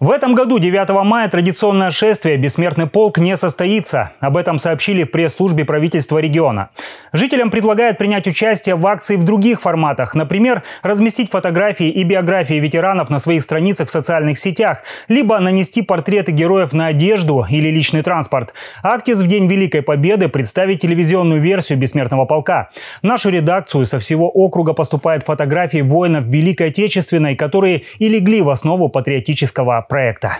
В этом году, 9 мая, традиционное шествие «Бессмертный полк» не состоится. Об этом сообщили в пресс-службе правительства региона. Жителям предлагают принять участие в акции в других форматах. Например, разместить фотографии и биографии ветеранов на своих страницах в социальных сетях, либо нанести портреты героев на одежду или личный транспорт. «Актис» в день Великой Победы представит телевизионную версию «Бессмертного полка». В нашу редакцию со всего округа поступают фотографии воинов Великой Отечественной, которые и легли в основу патриотического проекта.